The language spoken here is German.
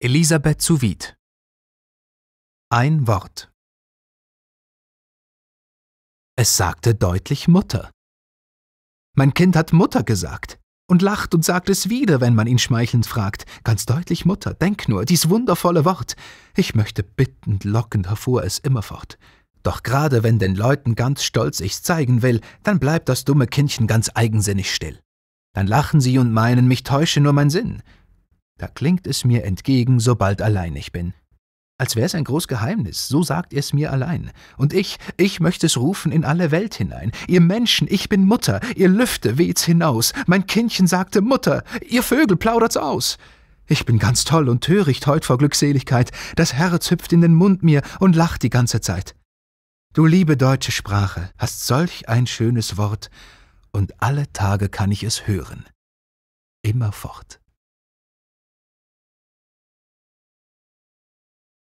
Elisabeth Souvid Ein Wort Es sagte deutlich Mutter. Mein Kind hat Mutter gesagt und lacht und sagt es wieder, wenn man ihn schmeichelnd fragt. Ganz deutlich Mutter, denk nur, dies wundervolle Wort. Ich möchte bittend, lockend hervor es immerfort. Doch gerade wenn den Leuten ganz stolz ich's zeigen will, dann bleibt das dumme Kindchen ganz eigensinnig still. Dann lachen sie und meinen, mich täusche nur mein Sinn. Da klingt es mir entgegen, sobald allein ich bin. Als wär's ein groß Geheimnis, so sagt ihr's mir allein. Und ich, ich möchte es rufen in alle Welt hinein. Ihr Menschen, ich bin Mutter, ihr Lüfte weht's hinaus. Mein Kindchen sagte Mutter, ihr Vögel plaudert's aus. Ich bin ganz toll und töricht heut vor Glückseligkeit. Das Herz hüpft in den Mund mir und lacht die ganze Zeit. Du liebe deutsche Sprache, hast solch ein schönes Wort, und alle Tage kann ich es hören. Immerfort.